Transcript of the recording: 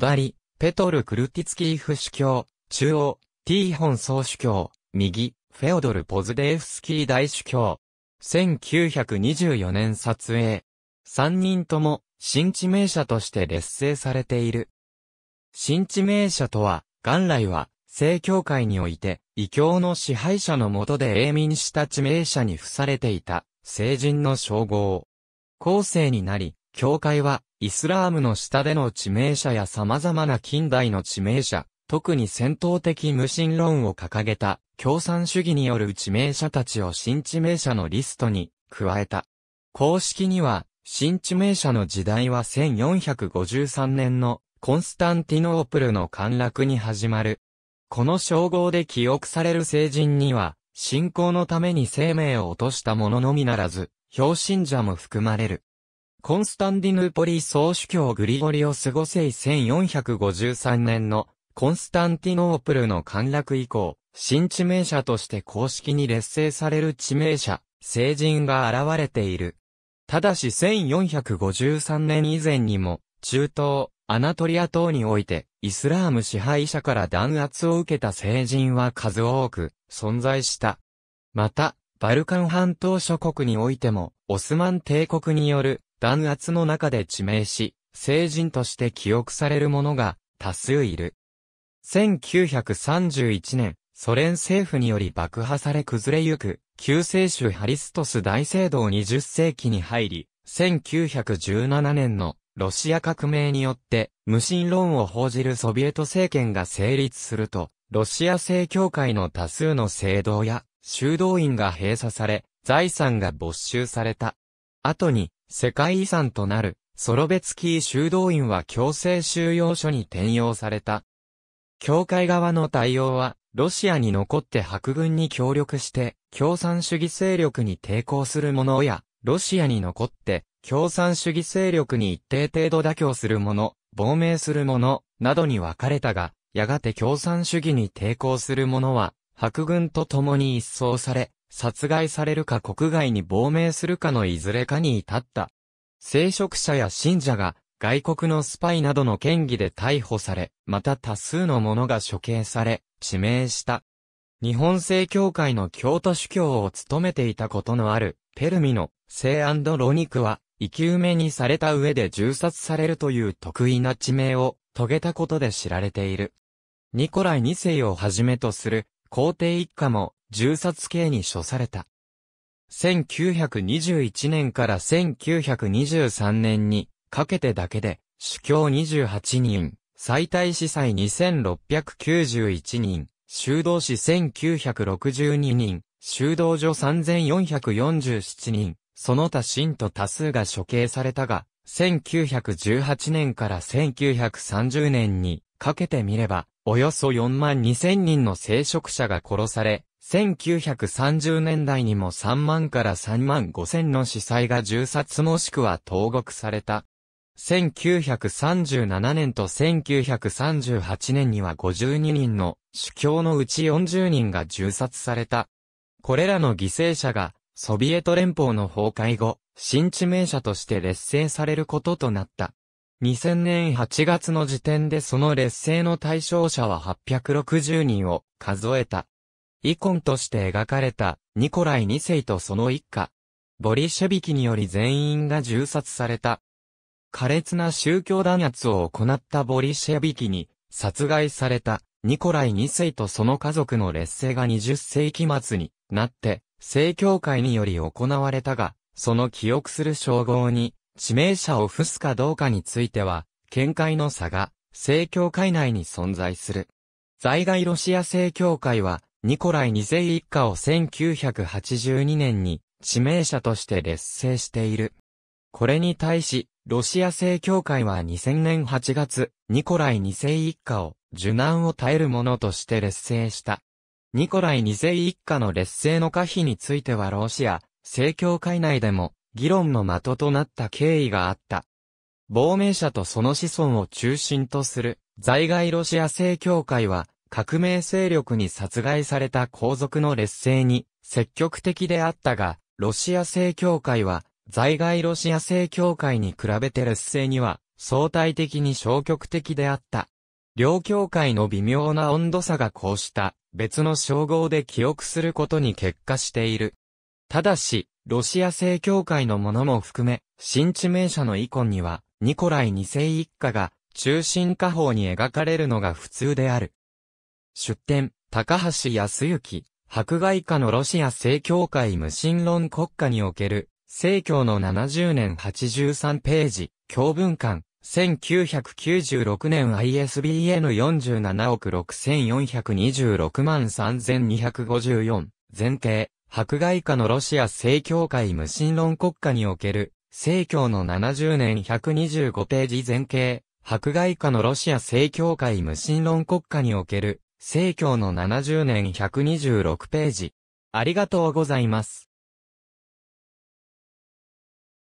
左、ペトル・クルティツキーフ主教、中央、ティーホン総主教、右、フェオドル・ポズデーフスキー大主教。1924年撮影。3人とも、新地名者として劣勢されている。新地名者とは、元来は、正教会において、異教の支配者の下で永民した地名者に付されていた、聖人の称号。後世になり、教会は、イスラームの下での地名者や様々な近代の地名者、特に戦闘的無神論を掲げた、共産主義による地名者たちを新地名者のリストに、加えた。公式には、新地名者の時代は1453年のコンスタンティノープルの陥落に始まる。この称号で記憶される聖人には、信仰のために生命を落とした者のみならず、表信者も含まれる。コンスタンディヌーポリ総主教グリゴリオス5世1453年のコンスタンティノープルの陥落以降、新地名者として公式に劣勢される地名者、聖人が現れている。ただし1453年以前にも、中東、アナトリア等において、イスラーム支配者から弾圧を受けた聖人は数多く存在した。また、バルカン半島諸国においても、オスマン帝国による弾圧の中で致命し、聖人として記憶される者が多数いる。1931年、ソ連政府により爆破され崩れゆく、救世主ハリストス大聖堂20世紀に入り、1917年のロシア革命によって無神論を報じるソビエト政権が成立すると、ロシア正教会の多数の聖堂や修道院が閉鎖され、財産が没収された。後に、世界遺産となる、ソロベツキー修道院は強制収容所に転用された。教会側の対応は、ロシアに残って白軍に協力して、共産主義勢力に抵抗する者や、ロシアに残って、共産主義勢力に一定程度妥協する者、亡命する者、などに分かれたが、やがて共産主義に抵抗する者は、白軍と共に一掃され、殺害されるか国外に亡命するかのいずれかに至った。聖職者や信者が外国のスパイなどの嫌疑で逮捕され、また多数の者が処刑され、致命した。日本正教会の京都主教を務めていたことのある、ペルミの聖アンドロニクは、生き埋めにされた上で銃殺されるという得意な地名を遂げたことで知られている。ニコライ2世をはじめとする皇帝一家も銃殺刑に処された。1921年から1923年にかけてだけで、主教28人、最大司祭2691人、修道士1962人、修道所3447人、その他信徒多数が処刑されたが、1918年から1930年にかけてみれば、およそ4万2000人の聖職者が殺され、1930年代にも3万から3万5千の司祭が銃殺もしくは投獄された。1937年と1938年には52人の主教のうち40人が銃殺された。これらの犠牲者がソビエト連邦の崩壊後、新地名者として劣勢されることとなった。2000年8月の時点でその劣勢の対象者は860人を数えた。イコンとして描かれた、ニコライ2世とその一家。ボリシェビキにより全員が銃殺された。苛烈な宗教弾圧を行ったボリシェビキに、殺害された、ニコライ2世とその家族の劣勢が20世紀末になって、正教会により行われたが、その記憶する称号に、致命者を付すかどうかについては、見解の差が、正教会内に存在する。在外ロシア正教会は、ニコライ2世一家を1982年に致命者として劣勢している。これに対し、ロシア正教会は2000年8月、ニコライ2世一家を受難を耐える者として劣勢した。ニコライ2世一家の劣勢の可否についてはロシア、正教会内でも議論の的となった経緯があった。亡命者とその子孫を中心とする在外ロシア正教会は革命勢力に殺害された皇族の劣勢に積極的であったが、ロシア正教会は、在外ロシア正教会に比べて劣勢には、相対的に消極的であった。両教会の微妙な温度差がこうした別の称号で記憶することに結果している。ただし、ロシア正教会のものも含め、新知名者のイコンには、ニコライ2世一家が中心下方に描かれるのが普通である。出典、高橋康之、迫害下のロシア正教会無神論国家における、正教の70年83ページ、教文館、1996年 ISBN 47億6426万3254、前提、迫害下のロシア正教会無神論国家における、正教の70年125ページ前景、迫害下のロシア正教会無神論国家における、生協の70年126ページ。ありがとうございます。